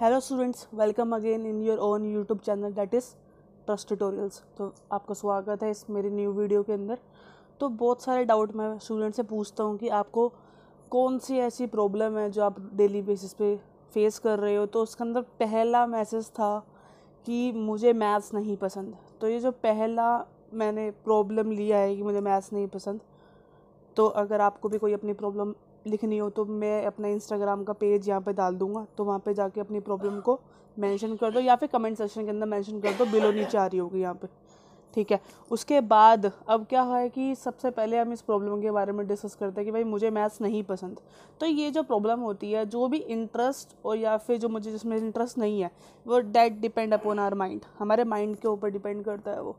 hello students welcome again in your own YouTube channel that is trust tutorials तो आपका स्वागत है इस मेरी न्यू वीडियो के अंदर तो बहुत सारे डाउट मैं स्टूडेंट से पूछता हूँ कि आपको कौन सी ऐसी प्रॉब्लम है जो आप डेली बेसिस पे फेस कर रहे हो तो उसके अंदर पहला मैसेज था कि मुझे मैथ्स नहीं पसंद तो ये जो पहला मैंने प्रॉब्लम लिया है कि मुझे मैथ्स नहीं पसंद तो अगर आपको भी कोई अपनी प्रॉब्लम लिखनी हो तो मैं अपना इंस्टाग्राम का पेज यहाँ पे डाल दूँगा तो वहाँ पे जाके अपनी प्रॉब्लम को मेंशन कर दो या फिर कमेंट सेक्शन के अंदर मेंशन कर दो बिलो नीचे आ रही होगी यहाँ पे ठीक है उसके बाद अब क्या है कि सबसे पहले हम इस प्रॉब्लम के बारे में डिस्कस करते हैं कि भाई मुझे मैथ्स नहीं पसंद तो ये जो प्रॉब्लम होती है जो भी इंटरेस्ट और या फिर जो मुझे जिसमें इंटरेस्ट नहीं है वो that depend upon our mind हमारे माइंड के ऊपर डिपेंड करता है वो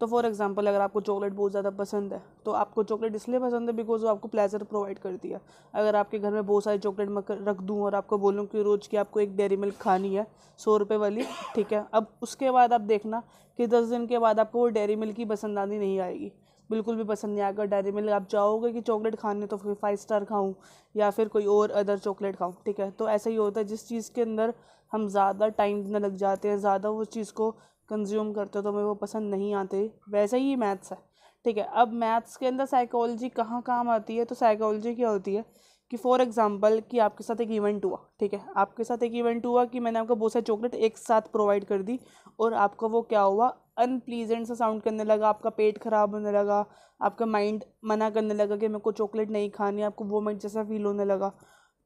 तो फॉर एग्जांपल अगर आपको चॉकलेट बहुत ज़्यादा पसंद है तो आपको चॉकलेट इसलिए पसंद है बिकॉज वो आपको प्लेजर प्रोवाइड करती है अगर आपके घर में बहुत सारी चॉकलेट मैं रख दूँ और आपको बोलूँ कि रोज़ की आपको एक डेयरी मिल्क खानी है सौ रुपये वाली ठीक है अब उसके बाद आप देखना कि दस दिन के बाद आपको वो डेयरी मिल्क ही पसंद आनी नहीं आएगी बिल्कुल भी पसंद नहीं आएगा डेयरी मिल्क आप चाहोगे कि चॉकलेट खाने तो फिर फाइव स्टार खाऊँ या फिर कोई और अदर चॉकलेट खाऊँ ठीक है तो ऐसा ही होता है जिस चीज़ के अंदर हम ज़्यादा टाइम देने लग जाते हैं ज़्यादा उस चीज़ को कंज्यूम करते हो तो तुम्हें वो पसंद नहीं आते वैसे ही मैथ्स है ठीक है अब मैथ्स के अंदर साइकोलॉजी कहाँ काम आती है तो साइकोलॉजी क्या होती है कि फॉर एग्जांपल कि आपके साथ एक इवेंट हुआ ठीक है आपके साथ एक इवेंट हुआ कि मैंने आपको बहुत सारी चॉकलेट एक साथ प्रोवाइड कर दी और आपका वो क्या हुआ अनप्लीजेंट सा साउंड करने लगा आपका पेट ख़राब होने लगा आपका माइंड मना करने लगा कि मेरे को चॉकलेट नहीं खानी आपको वोमेंट जैसा फील होने लगा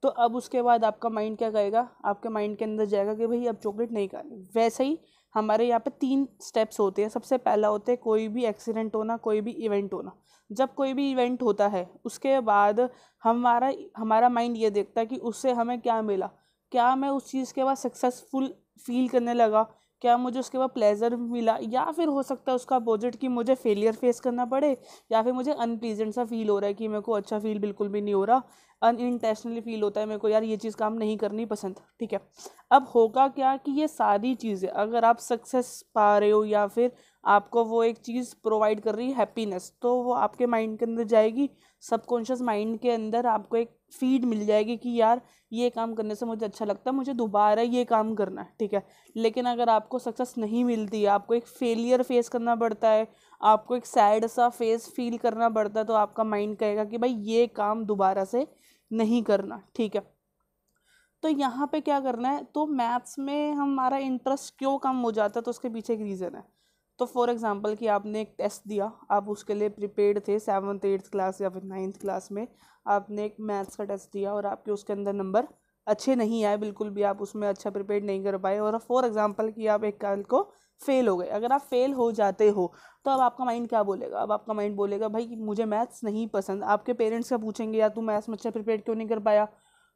तो अब उसके बाद आपका माइंड क्या कहेगा आपके माइंड के अंदर जाएगा कि भाई अब चॉकलेट नहीं खानी वैसे ही हमारे यहाँ पे तीन स्टेप्स होते हैं सबसे पहला होते है कोई भी एक्सीडेंट होना कोई भी इवेंट होना जब कोई भी इवेंट होता है उसके बाद हमारा हमारा माइंड ये देखता है कि उससे हमें क्या मिला क्या मैं उस चीज़ के बाद सक्सेसफुल फील करने लगा क्या मुझे उसके बाद प्लेजर मिला या फिर हो सकता है उसका अपोजिट कि मुझे फेलियर फेस करना पड़े या फिर मुझे अनप्लीजेंट सा फील हो रहा है कि मेरे को अच्छा फील बिल्कुल भी नहीं हो रहा अन इंटेंशनली फील होता है मेरे को यार ये चीज़ काम नहीं करनी पसंद ठीक है अब होगा क्या कि ये सारी चीज़ें अगर आप सक्सेस पा रहे हो या फिर आपको वो एक चीज़ प्रोवाइड कर रही है हैप्पीनेस तो वो आपके माइंड के अंदर जाएगी सबकॉन्शियस माइंड के अंदर आपको एक फीड मिल जाएगी कि यार ये काम करने से मुझे अच्छा लगता है मुझे दोबारा ये काम करना है ठीक है लेकिन अगर आपको सक्सेस नहीं मिलती आपको एक फेलियर फेस करना पड़ता है आपको एक सैड सा फेस फील करना पड़ता है तो आपका माइंड कहेगा कि भाई ये काम दोबारा से नहीं करना ठीक है तो यहाँ पे क्या करना है तो मैथ्स में हमारा इंटरेस्ट क्यों कम हो जाता है तो उसके पीछे एक रीज़न है तो फॉर एग्ज़ाम्पल कि आपने एक टेस्ट दिया आप उसके लिए प्रिपेयर्ड थे सेवन्थ एट्थ क्लास या फिर नाइन्थ क्लास में आपने एक मैथ्स का टेस्ट दिया और आपके उसके अंदर नंबर अच्छे नहीं आए बिल्कुल भी आप उसमें अच्छा प्रिपेयर नहीं कर पाए और फॉर एग्ज़ाम्पल कि आप एक कल को फेल हो गए अगर आप फेल हो जाते हो तो अब आपका माइंड क्या बोलेगा अब आपका माइंड बोलेगा भाई मुझे मैथ्स नहीं पसंद आपके पेरेंट्स का पूछेंगे या तू मैथ्स में अच्छा प्रिपेयर क्यों नहीं कर पाया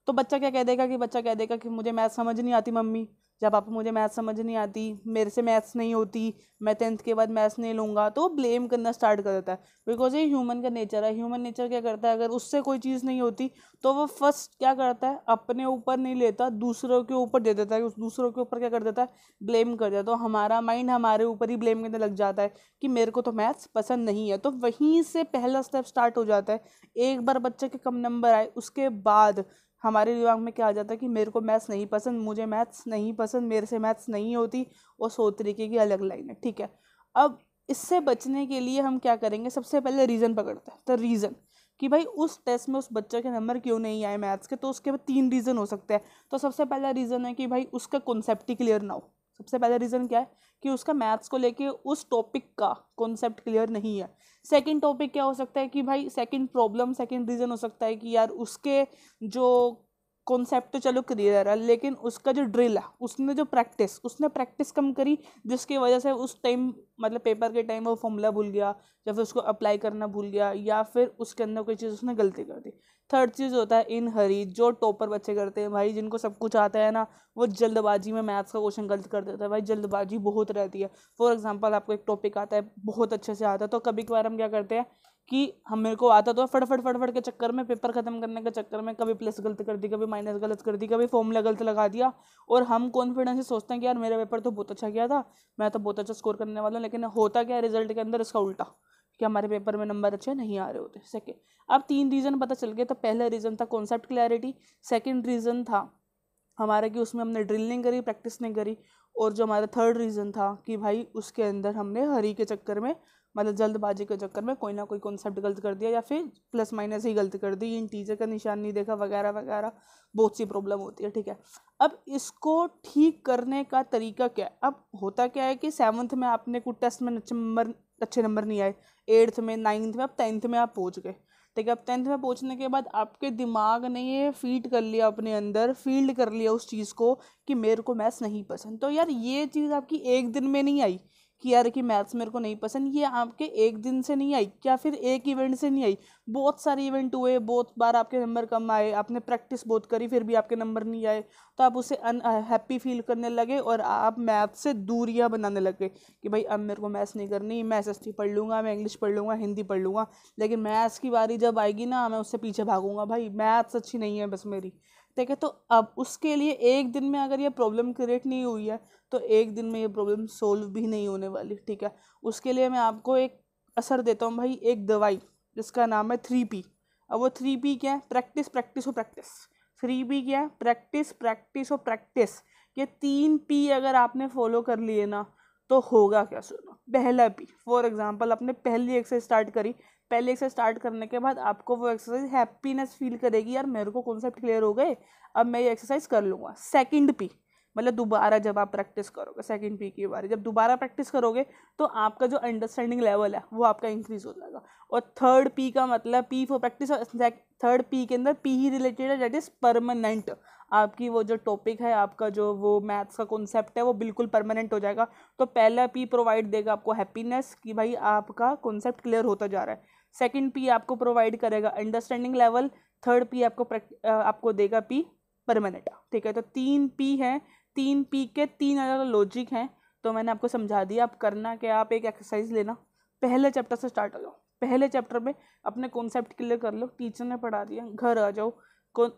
तो बच्चा क्या कह देगा कि बच्चा कह देगा कि मुझे मैथ समझ नहीं आती मम्मी जब आप मुझे मैथ समझ नहीं आती मेरे से मैथ्स नहीं होती मैं टेंथ के बाद मैथ्स नहीं लूँगा तो वो ब्लेम करना स्टार्ट कर देता है बिकॉज ये ह्यूमन का नेचर है ह्यूमन नेचर क्या करता है अगर उससे कोई चीज़ नहीं होती तो वो फर्स्ट क्या करता है अपने ऊपर नहीं लेता दूसरों के ऊपर दे देता है उस दूसरों के ऊपर क्या कर देता है ब्लेम कर देता है तो हमारा माइंड हमारे ऊपर ही ब्लेम करने लग जाता है कि मेरे को तो मैथ्स पसंद नहीं है तो वहीं से पहला स्टेप स्टार्ट हो जाता है एक बार बच्चे के कम नंबर आए उसके बाद हमारे दिमाग में क्या आ जाता है कि मेरे को मैथ्स नहीं पसंद मुझे मैथ्स नहीं पसंद मेरे से मैथ्स नहीं होती वो सौ तरीके की अलग लाइन है ठीक है अब इससे बचने के लिए हम क्या करेंगे सबसे पहले रीज़न पकड़ते हैं तो रीज़न कि भाई उस टेस्ट में उस बच्चे के नंबर क्यों नहीं आए मैथ्स के तो उसके बाद तीन रीज़न हो सकते हैं तो सबसे पहला रीज़न है कि भाई उसका कॉन्सेप्ट ही क्लियर ना हो सबसे पहला रीज़न क्या है कि उसका मैथ्स को लेके उस टॉपिक का कॉन्सेप्ट क्लियर नहीं है सेकंड टॉपिक क्या हो सकता है कि भाई सेकंड प्रॉब्लम सेकंड रीज़न हो सकता है कि यार उसके जो कॉन्सेप्ट तो चलो क्लियर है लेकिन उसका जो ड्रिल है उसने जो प्रैक्टिस उसने प्रैक्टिस कम करी जिसकी वजह से उस टाइम मतलब पेपर के टाइम वो फॉर्मूला भूल गया या फिर उसको अप्लाई करना भूल गया या फिर उसके अंदर कोई चीज़ उसने गलती कर दी थर्ड चीज़ होता है इन हरी जो टॉपर बच्चे करते हैं भाई जिनको सब कुछ आता है ना वो जल्दबाजी में मैथ्स का क्वेश्चन गलत कर देता है भाई जल्दबाजी बहुत रहती है फॉर एग्जांपल आपको एक टॉपिक आता है बहुत अच्छे से आता है तो कभी कभार हम क्या करते हैं कि हम मेरे को आता तो फटफट फटफट के चक्कर में पेपर ख़त्म करने के चक्कर में कभी प्लस गलत कर दी कभी माइनस गलत कर दी कभी फॉर्मूला गलत लगा दिया और हम कॉन्फिडेंस से सोचते हैं कि यार मेरा पेपर तो बहुत अच्छा गया था मैं तो बहुत अच्छा स्कोर करने वाला हूँ लेकिन होता क्या रिजल्ट के अंदर इसका उल्टा कि हमारे पेपर में नंबर अच्छे नहीं आ रहे होते सेकेंड अब तीन रीज़न पता चल गए तो पहला रीज़न था कॉन्सेप्ट क्लैरिटी सेकेंड रीज़न था हमारा कि उसमें हमने ड्रिल नहीं करी प्रैक्टिस नहीं करी और जो हमारा थर्ड रीज़न था कि भाई उसके अंदर हमने हरी के चक्कर में मतलब जल्दबाजी के चक्कर में कोई ना कोई कॉन्सेप्ट गलत कर दिया या फिर प्लस माइनस ही गलत कर दी टीचर का निशान नहीं देखा वगैरह वगैरह बहुत सी प्रॉब्लम होती है ठीक है अब इसको ठीक करने का तरीका क्या है अब होता क्या है कि सेवन्थ में आपने कुछ टेस्ट में अच्छे नंबर अच्छे नंबर नहीं आए एट्थ में नाइन्थ में अब टेंथ में आप पहुँच गए ठीक है अब टेंथ में पहुँचने के बाद आपके दिमाग ने ये फीड कर लिया अपने अंदर फील्ड कर लिया उस चीज़ को कि मेरे को मैथ्स नहीं पसंद तो यार ये चीज़ आपकी एक दिन में नहीं आई कि यार कि मैथ्स मेरे को नहीं पसंद ये आपके एक दिन से नहीं आई या फिर एक इवेंट से नहीं आई बहुत सारे इवेंट हुए बहुत बार आपके नंबर कम आए आपने प्रैक्टिस बहुत करी फिर भी आपके नंबर नहीं आए तो आप उसे अनहैप्पी फील uh, करने लगे और आप मैथ से दूरियाँ बनाने लगे कि भाई अब मेरे को मैथ्स नहीं करनी मैं एस पढ़ लूँगा मैं इंग्लिश पढ़ लूँगा हिंदी पढ़ लूँगा लेकिन मैथ्स की बारी जब आएगी ना मैं उससे पीछे भागूंगा भाई मैथ्स अच्छी नहीं है बस मेरी ठीक है तो अब उसके लिए एक दिन में अगर ये प्रॉब्लम क्रिएट नहीं हुई है तो एक दिन में ये प्रॉब्लम सोल्व भी नहीं होने वाली ठीक है उसके लिए मैं आपको एक असर देता हूँ भाई एक दवाई जिसका नाम है थ्री पी अब वो थ्री पी क्या है प्रैक्टिस प्रैक्टिस और प्रैक्टिस थ्री पी क्या है प्रैक्टिस प्रैक्टिस और प्रैक्टिस ये तीन पी अगर आपने फॉलो कर लिए ना तो होगा क्या सुनो पहला पी फॉर एग्जाम्पल आपने पहली एक से स्टार्ट करी पहले एक्सरसाइज स्टार्ट करने के बाद आपको वो एक्सरसाइज हैप्पीनेस फील करेगी यार मेरे को कॉन्सेप्ट क्लियर हो गए अब मैं ये एक्सरसाइज कर लूँगा सेकंड पी मतलब दोबारा जब आप प्रैक्टिस करोगे सेकंड पी की बारे जब दोबारा प्रैक्टिस करोगे तो आपका जो अंडरस्टैंडिंग लेवल है वो आपका इंक्रीज हो जाएगा और थर्ड पी का मतलब पी फॉर प्रैक्टिस और थर्ड पी के अंदर पी ही रिलेटेड है दैट इज़ परमानेंट आपकी वो जो टॉपिक है आपका जो वो मैथ्स का कॉन्सेप्ट है वो बिल्कुल परमानेंट हो जाएगा तो पहला पी प्रोवाइड देगा आपको हैप्पीनेस कि भाई आपका कॉन्सेप्ट क्लियर होता जा रहा है सेकंड पी आपको प्रोवाइड करेगा अंडरस्टैंडिंग लेवल थर्ड पी आपको आपको देगा पी परमानेंट ठीक है तो तीन पी हैं तीन पी के तीन अलग अलग लॉजिक हैं तो मैंने आपको समझा दिया आप करना क्या आप एक एक्सरसाइज लेना पहले चैप्टर से स्टार्ट हो जाओ पहले चैप्टर में अपने कॉन्सेप्ट क्लियर कर लो टीचर ने पढ़ा दिया घर आ जाओ कौन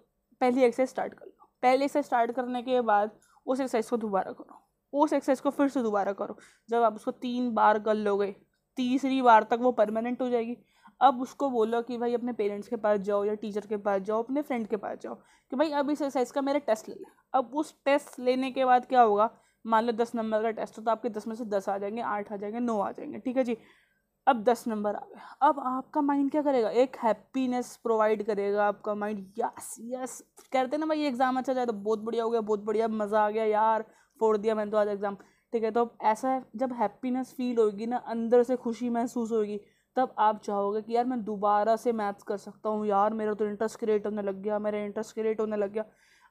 पहली एक्सरसाइज स्टार्ट कर लो पहले से स्टार्ट करने के बाद उस एक्सरसाइज को दोबारा करो उस एक्सरसाइज को फिर से दोबारा करो जब आप उसको तीन बार कर लोगे तीसरी बार तक वो परमानेंट हो जाएगी अब उसको बोलो कि भाई अपने पेरेंट्स के पास जाओ या टीचर के पास जाओ अपने फ्रेंड के पास जाओ कि भाई अब इस एक्सरसाइज का मेरा टेस्ट ले लें अब उस टेस्ट लेने के बाद क्या होगा मान लो दस नंबर का टेस्ट हो तो आपके दस में से दस आ जाएंगे आठ आ जाएंगे नौ आ जाएंगे ठीक है जी अब दस नंबर आ गए अब आपका माइंड क्या करेगा एक हैप्पीनेस प्रोवाइड करेगा आपका माइंड यस यस कहते ना भाई एग्ज़ाम अच्छा जाए तो बहुत बढ़िया हो गया बहुत बढ़िया मज़ा आ गया यार फोड़ दिया मैंने तो आज एग्ज़ाम ठीक है तो ऐसा जब हैप्पीनेस फील होगी ना अंदर से खुशी महसूस होगी तब आप चाहोगे कि यार मैं दोबारा से मैथ्स कर सकता हूँ यार मेरा तो इंटरेस्ट क्रिएट होने लग गया मेरा इंटरेस्ट क्रिएट होने लग गया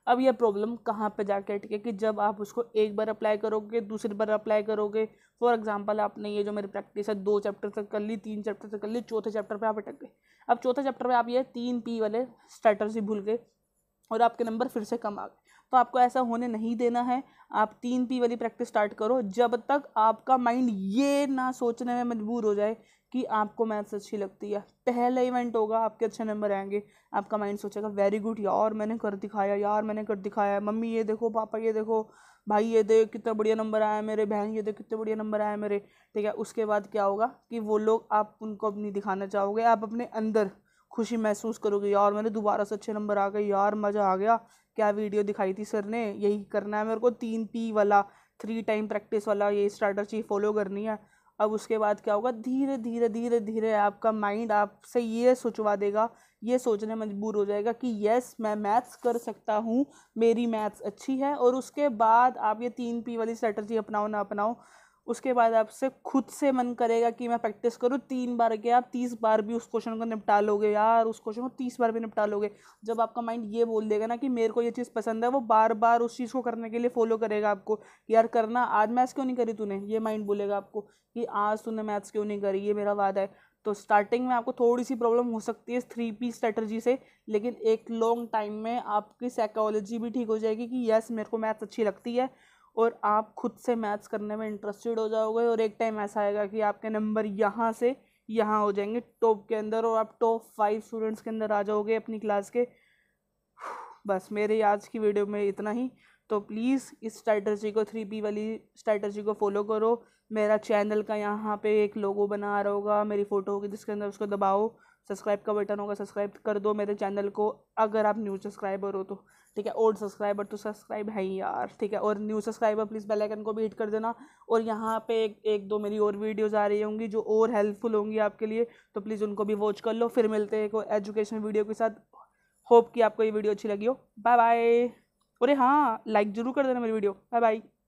अब यह प्रॉब्लम कहाँ पे जाके अटके कि जब आप उसको एक बार अप्लाई करोगे दूसरी बार अप्लाई करोगे फॉर एग्जांपल आपने ये जो मेरी प्रैक्टिस है दो चैप्टर तक कर ली तीन चैप्टर तक कर ली चौथे चैप्टर पर आप अटक गए अब चौथे चैप्टर पर आप ये तीन पी वाले स्ट्रैटर्जी भूल गए और आपके नंबर फिर से कम आ गए तो आपको ऐसा होने नहीं देना है आप तीन पी वाली प्रैक्टिस स्टार्ट करो जब तक आपका माइंड ये ना सोचने में मजबूर हो जाए कि आपको मैथ्स अच्छी लगती है पहला इवेंट होगा आपके अच्छे नंबर आएंगे आपका माइंड सोचेगा वेरी गुड यार मैंने कर दिखाया यार मैंने कर दिखाया मम्मी ये देखो पापा ये देखो भाई ये देख कितना बढ़िया नंबर आया मेरे बहन ये देख कितने बढ़िया नंबर आया मेरे ठीक है उसके बाद क्या होगा कि वो लोग आप उनको अपनी दिखाना चाहोगे आप अपने अंदर खुशी महसूस करोगे यार मैंने दोबारा से अच्छे नंबर आ गए यार मज़ा आ गया क्या वीडियो दिखाई थी सर ने यही करना है मेरे को तीन पी वाला थ्री टाइम प्रैक्टिस वाला ये स्ट्रैटर्जी फॉलो करनी है अब उसके बाद क्या होगा धीरे धीरे धीरे धीरे आपका माइंड आपसे ये सोचवा देगा ये सोचने मजबूर हो जाएगा कि यस मैं मैथ्स कर सकता हूँ मेरी मैथ्स अच्छी है और उसके बाद आप ये तीन पी वाली स्ट्रैटर्जी अपनाओ ना अपनाओ उसके बाद आपसे खुद से मन करेगा कि मैं प्रैक्टिस करूँ तीन बार के आप तीस बार भी उस क्वेश्चन को निपटा लोगे यार उस क्वेश्चन को तीस बार भी निपटा लोगे जब आपका माइंड ये बोल देगा ना कि मेरे को ये चीज़ पसंद है वो बार बार उस चीज़ को करने के लिए फॉलो करेगा आपको यार करना आज मैथ्स क्यों नहीं करी तूने ये माइंड बोलेगा आपको कि आज तूने मैथ्स क्यों नहीं करी ये मेरा वादा है तो स्टार्टिंग में आपको थोड़ी सी प्रॉब्लम हो सकती है थ्री पी स्ट्रेटर्जी से लेकिन एक लॉन्ग टाइम में आपकी साइकोलॉजी भी ठीक हो जाएगी कि यस मेरे को मैथ्स अच्छी लगती है और आप खुद से मैथ्स करने में इंटरेस्टेड हो जाओगे और एक टाइम ऐसा आएगा कि आपके नंबर यहाँ से यहाँ हो जाएंगे टॉप के अंदर और आप टॉप फाइव स्टूडेंट्स के अंदर आ जाओगे अपनी क्लास के बस मेरे आज की वीडियो में इतना ही तो प्लीज़ इस स्ट्रैटर्जी को थ्री पी वाली स्ट्रैटर्जी को फॉलो करो मेरा चैनल का यहाँ पे एक लोगो बना रहा होगा मेरी फ़ोटो होगी जिसके अंदर उसको दबाओ सब्सक्राइब का बटन होगा सब्सक्राइब कर दो मेरे चैनल को अगर आप न्यू सब्सक्राइबर हो तो ठीक है ओल्ड सब्सक्राइबर तो सब्सक्राइब है ही यार ठीक है और new subscriber please bell icon को भी हिट कर देना और यहाँ पे एक एक दो मेरी और वीडियोज़ आ रही होंगी जो और हेल्पफुल होंगी आपके लिए तो प्लीज़ उनको भी वॉच कर लो फिर मिलते हैं एक एजुकेशन वीडियो के साथ होप कि आपको ये वीडियो अच्छी लगी हो बाय बाय अरे हाँ लाइक ज़रूर कर देना मेरी वीडियो बाय बाय